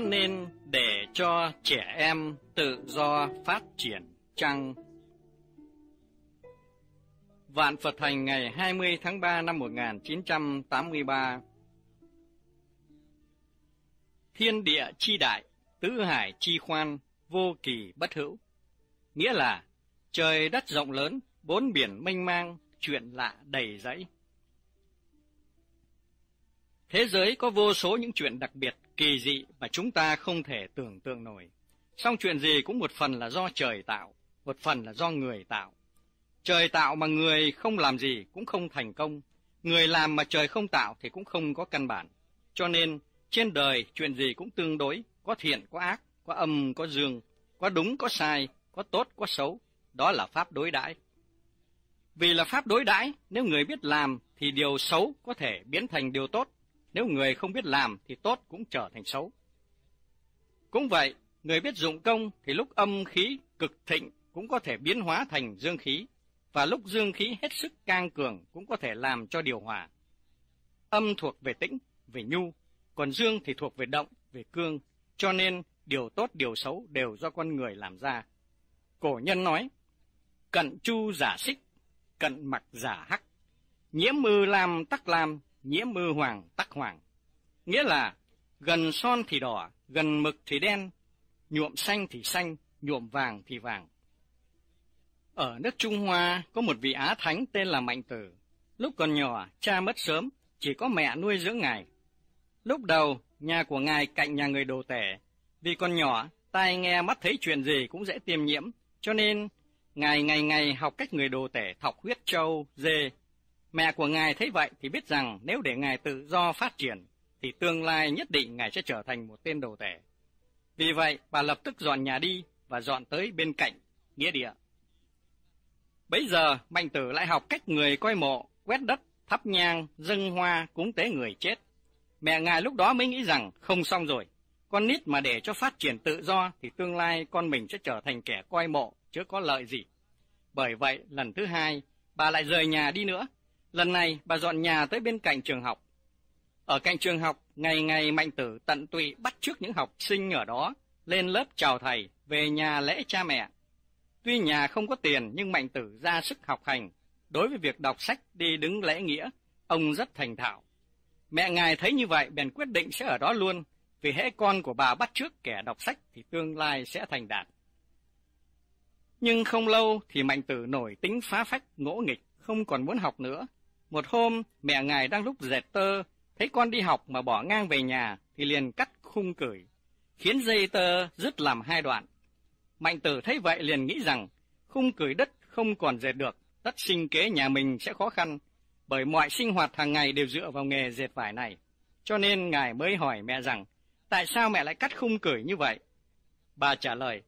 có nên để cho trẻ em tự do phát triển chăng? Vạn Phật Thành ngày 20 tháng 3 năm 1983 Thiên địa chi đại, tứ hải chi khoan, vô kỳ bất hữu. Nghĩa là trời đất rộng lớn, bốn biển mênh mang, chuyện lạ đầy rẫy. Thế giới có vô số những chuyện đặc biệt, kỳ dị mà chúng ta không thể tưởng tượng nổi. Song chuyện gì cũng một phần là do trời tạo, một phần là do người tạo. Trời tạo mà người không làm gì cũng không thành công, người làm mà trời không tạo thì cũng không có căn bản. Cho nên, trên đời chuyện gì cũng tương đối, có thiện có ác, có âm có dương, có đúng có sai, có tốt có xấu, đó là pháp đối đãi. Vì là pháp đối đãi, nếu người biết làm thì điều xấu có thể biến thành điều tốt, nếu người không biết làm thì tốt cũng trở thành xấu. Cũng vậy, người biết dụng công thì lúc âm khí cực thịnh cũng có thể biến hóa thành dương khí, và lúc dương khí hết sức căng cường cũng có thể làm cho điều hòa. Âm thuộc về tĩnh, về nhu, còn dương thì thuộc về động, về cương, cho nên điều tốt điều xấu đều do con người làm ra. Cổ nhân nói, cận chu giả xích, cận mặc giả hắc, nhiễm mư làm tắc làm, nhiễm mơ hoàng tắc hoàng. Nghĩa là gần son thì đỏ, gần mực thì đen, nhuộm xanh thì xanh, nhuộm vàng thì vàng. Ở nước Trung Hoa có một vị Á Thánh tên là Mạnh Tử. Lúc còn nhỏ, cha mất sớm, chỉ có mẹ nuôi dưỡng ngài. Lúc đầu, nhà của ngài cạnh nhà người đồ tể. Vì còn nhỏ, tai nghe mắt thấy chuyện gì cũng dễ tiêm nhiễm, cho nên ngài ngày ngày học cách người đồ tể thọc huyết trâu, dê, Mẹ của ngài thấy vậy thì biết rằng nếu để ngài tự do phát triển, thì tương lai nhất định ngài sẽ trở thành một tên đồ tể. Vì vậy, bà lập tức dọn nhà đi và dọn tới bên cạnh, nghĩa địa. Bấy giờ, Mạnh Tử lại học cách người coi mộ, quét đất, thắp nhang, dâng hoa, cúng tế người chết. Mẹ ngài lúc đó mới nghĩ rằng không xong rồi, con nít mà để cho phát triển tự do thì tương lai con mình sẽ trở thành kẻ coi mộ, chứ có lợi gì. Bởi vậy, lần thứ hai, bà lại rời nhà đi nữa Lần này bà dọn nhà tới bên cạnh trường học. Ở cạnh trường học, ngày ngày Mạnh Tử tận tụy bắt trước những học sinh ở đó, lên lớp chào thầy, về nhà lễ cha mẹ. Tuy nhà không có tiền nhưng Mạnh Tử ra sức học hành, đối với việc đọc sách đi đứng lễ nghĩa, ông rất thành thạo. Mẹ ngài thấy như vậy bèn quyết định sẽ ở đó luôn, vì hễ con của bà bắt trước kẻ đọc sách thì tương lai sẽ thành đạt. Nhưng không lâu thì Mạnh Tử nổi tính phá phách, ngỗ nghịch, không còn muốn học nữa, một hôm, mẹ ngài đang lúc dệt tơ, thấy con đi học mà bỏ ngang về nhà thì liền cắt khung cười khiến dây tơ rứt làm hai đoạn. Mạnh tử thấy vậy liền nghĩ rằng khung cười đất không còn dệt được, tất sinh kế nhà mình sẽ khó khăn, bởi mọi sinh hoạt hàng ngày đều dựa vào nghề dệt vải này. Cho nên ngài mới hỏi mẹ rằng, tại sao mẹ lại cắt khung cười như vậy? Bà trả lời,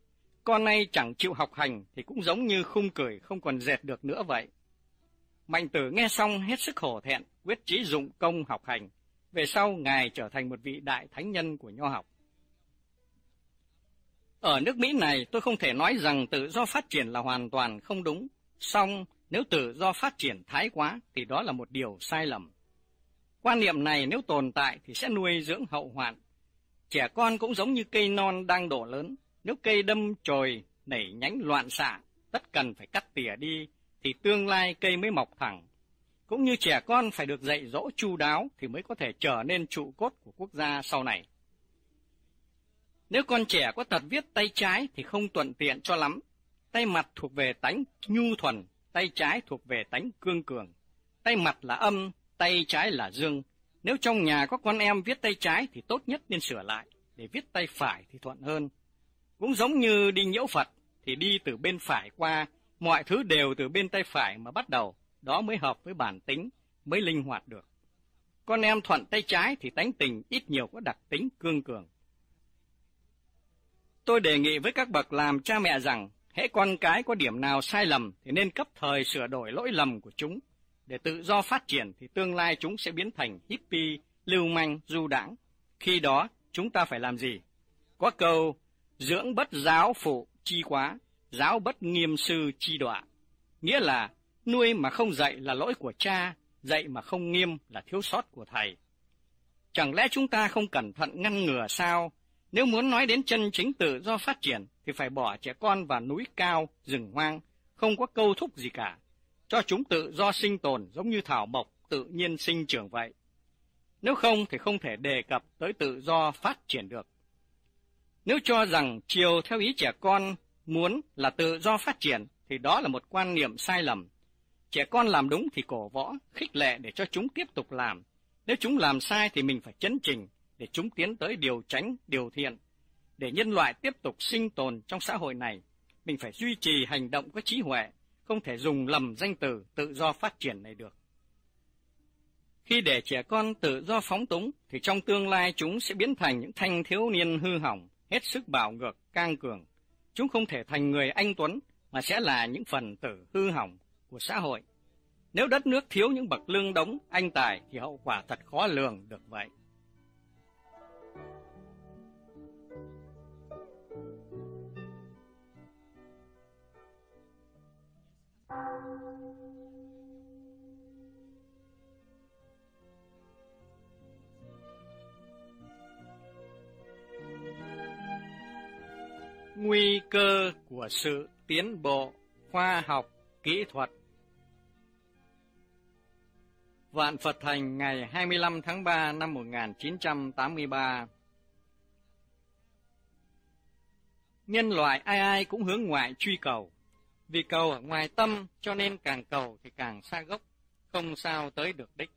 con nay chẳng chịu học hành thì cũng giống như khung cười không còn dệt được nữa vậy. Mạnh tử nghe xong hết sức hổ thẹn, quyết chí dụng công học hành. Về sau, Ngài trở thành một vị đại thánh nhân của nho học. Ở nước Mỹ này, tôi không thể nói rằng tự do phát triển là hoàn toàn không đúng. Song, nếu tự do phát triển thái quá, thì đó là một điều sai lầm. Quan niệm này nếu tồn tại thì sẽ nuôi dưỡng hậu hoạn. Trẻ con cũng giống như cây non đang đổ lớn. Nếu cây đâm chồi, nảy nhánh loạn xạ, tất cần phải cắt tỉa đi thì tương lai cây mới mọc thẳng. Cũng như trẻ con phải được dạy dỗ chu đáo thì mới có thể trở nên trụ cốt của quốc gia sau này. Nếu con trẻ có tật viết tay trái thì không thuận tiện cho lắm. Tay mặt thuộc về tánh nhu thuần, tay trái thuộc về tánh cương cường. Tay mặt là âm, tay trái là dương. Nếu trong nhà có con em viết tay trái thì tốt nhất nên sửa lại, để viết tay phải thì thuận hơn. Cũng giống như đi nhiễu Phật thì đi từ bên phải qua Mọi thứ đều từ bên tay phải mà bắt đầu, đó mới hợp với bản tính, mới linh hoạt được. Con em thuận tay trái thì tánh tình ít nhiều có đặc tính cương cường. Tôi đề nghị với các bậc làm cha mẹ rằng, hễ con cái có điểm nào sai lầm thì nên cấp thời sửa đổi lỗi lầm của chúng. Để tự do phát triển thì tương lai chúng sẽ biến thành hippie, lưu manh, du đảng. Khi đó, chúng ta phải làm gì? Có câu, dưỡng bất giáo phụ chi quá, giáo bất nghiêm sư chi đọa, nghĩa là nuôi mà không dạy là lỗi của cha, dạy mà không nghiêm là thiếu sót của thầy. Chẳng lẽ chúng ta không cẩn thận ngăn ngừa sao? Nếu muốn nói đến chân chính tự do phát triển thì phải bỏ trẻ con vào núi cao, rừng hoang, không có câu thúc gì cả, cho chúng tự do sinh tồn giống như thảo mộc tự nhiên sinh trưởng vậy. Nếu không thì không thể đề cập tới tự do phát triển được. Nếu cho rằng chiều theo ý trẻ con muốn là tự do phát triển thì đó là một quan niệm sai lầm. Trẻ con làm đúng thì cổ võ, khích lệ để cho chúng tiếp tục làm. Nếu chúng làm sai thì mình phải chấn chỉnh để chúng tiến tới điều tránh, điều thiện. Để nhân loại tiếp tục sinh tồn trong xã hội này, mình phải duy trì hành động có trí huệ, không thể dùng lầm danh từ tự do phát triển này được. Khi để trẻ con tự do phóng túng thì trong tương lai chúng sẽ biến thành những thanh thiếu niên hư hỏng, hết sức bạo ngược, cang cường. Chúng không thể thành người anh tuấn mà sẽ là những phần tử hư hỏng của xã hội. Nếu đất nước thiếu những bậc lương đống, anh tài thì hậu quả thật khó lường được vậy. Thank you. nguy cơ của sự tiến bộ khoa học kỹ thuật. Vạn Phật Thành ngày 25 tháng 3 năm 1983 Nhân loại ai ai cũng hướng ngoại truy cầu. Vì cầu ở ngoài tâm cho nên càng cầu thì càng xa gốc, không sao tới được đích.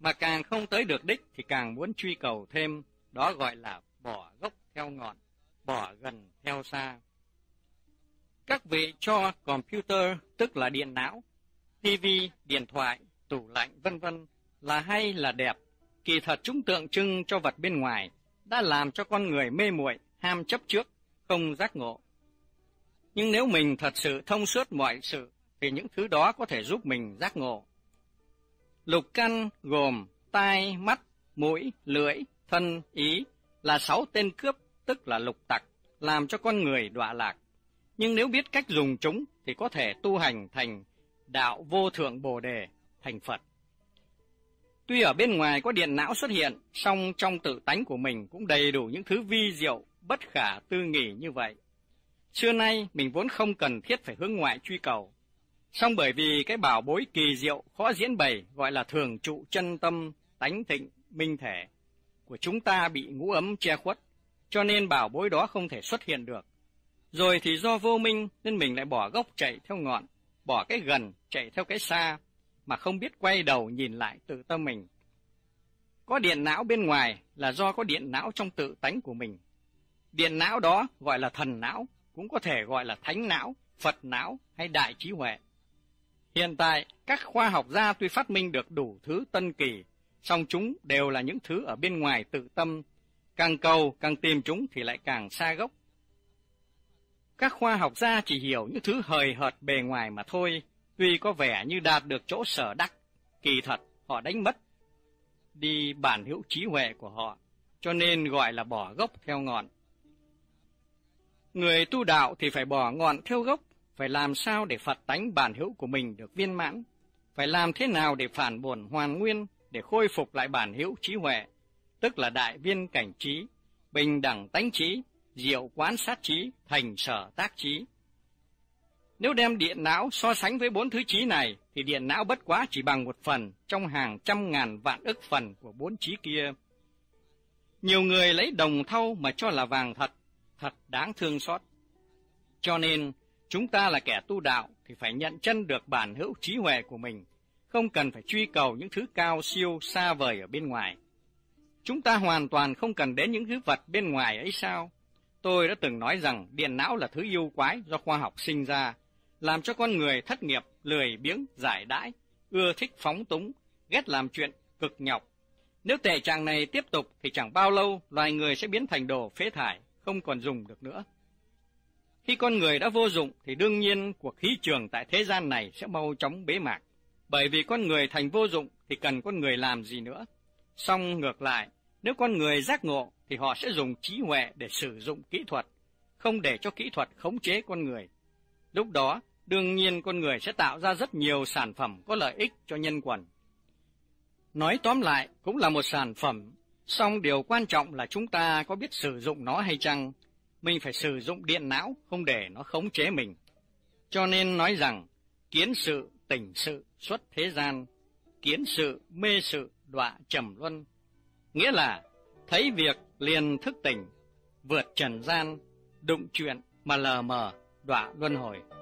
Mà càng không tới được đích thì càng muốn truy cầu thêm, đó gọi là bỏ gốc theo ngọn bỏ gần theo xa. Các vị cho computer, tức là điện não, TV, điện thoại, tủ lạnh, vân vân là hay là đẹp, kỳ thật chúng tượng trưng cho vật bên ngoài, đã làm cho con người mê muội, ham chấp trước, không giác ngộ. Nhưng nếu mình thật sự thông suốt mọi sự, thì những thứ đó có thể giúp mình giác ngộ. Lục căn gồm tai, mắt, mũi, lưỡi, thân, ý là sáu tên cướp tức là lục tặc, làm cho con người đọa lạc. Nhưng nếu biết cách dùng chúng thì có thể tu hành thành đạo vô thượng Bồ đề, thành Phật. Tuy ở bên ngoài có điện não xuất hiện, song trong tự tánh của mình cũng đầy đủ những thứ vi diệu, bất khả tư nghỉ như vậy. Xưa nay mình vốn không cần thiết phải hướng ngoại truy cầu. Song bởi vì cái bảo bối kỳ diệu khó diễn bày gọi là thường trụ chân tâm, tánh thịnh minh thể của chúng ta bị ngũ ấm che khuất, cho nên bảo bối đó không thể xuất hiện được. Rồi thì do vô minh nên mình lại bỏ gốc chạy theo ngọn, bỏ cái gần chạy theo cái xa, mà không biết quay đầu nhìn lại tự tâm mình. Có điện não bên ngoài là do có điện não trong tự tánh của mình. Điện não đó gọi là thần não, cũng có thể gọi là thánh não, Phật não hay đại trí huệ. Hiện tại, các khoa học gia tuy phát minh được đủ thứ tân kỳ, song chúng đều là những thứ ở bên ngoài tự tâm Càng cầu, càng tìm chúng thì lại càng xa gốc. Các khoa học gia chỉ hiểu những thứ hời hợt bề ngoài mà thôi, tuy có vẻ như đạt được chỗ sở đắc, kỳ thật họ đánh mất đi bản hữu trí huệ của họ, cho nên gọi là bỏ gốc theo ngọn. Người tu đạo thì phải bỏ ngọn theo gốc, phải làm sao để Phật tánh bản hữu của mình được viên mãn, phải làm thế nào để phản bổn hoàn nguyên, để khôi phục lại bản hữu trí huệ, tức là đại viên cảnh trí, bình đẳng tánh trí, diệu quán sát trí, thành sở tác trí. Nếu đem điện não so sánh với bốn thứ trí này, thì điện não bất quá chỉ bằng một phần trong hàng trăm ngàn vạn ức phần của bốn trí kia. Nhiều người lấy đồng thau mà cho là vàng thật, thật đáng thương xót. Cho nên, chúng ta là kẻ tu đạo thì phải nhận chân được bản hữu trí huệ của mình, không cần phải truy cầu những thứ cao siêu xa vời ở bên ngoài. Chúng ta hoàn toàn không cần đến những thứ vật bên ngoài ấy sao? Tôi đã từng nói rằng điện não là thứ yêu quái do khoa học sinh ra, làm cho con người thất nghiệp, lười biếng, giải đãi, ưa thích phóng túng, ghét làm chuyện cực nhọc. Nếu tệ trạng này tiếp tục thì chẳng bao lâu loài người sẽ biến thành đồ phế thải, không còn dùng được nữa. Khi con người đã vô dụng thì đương nhiên cuộc khí trường tại thế gian này sẽ mau chóng bế mạc. Bởi vì con người thành vô dụng thì cần con người làm gì nữa. Song ngược lại, nếu con người giác ngộ thì họ sẽ dùng trí huệ để sử dụng kỹ thuật, không để cho kỹ thuật khống chế con người. Lúc đó, đương nhiên con người sẽ tạo ra rất nhiều sản phẩm có lợi ích cho nhân quần. Nói tóm lại cũng là một sản phẩm, song điều quan trọng là chúng ta có biết sử dụng nó hay chăng. Mình phải sử dụng điện não không để nó khống chế mình. Cho nên nói rằng, kiến sự, tỉnh sự, xuất thế gian, kiến sự, mê sự, đọa trầm luân, nghĩa là thấy việc liền thức tỉnh, vượt trần gian, đụng chuyện mà lờ mờ đọa luân hồi.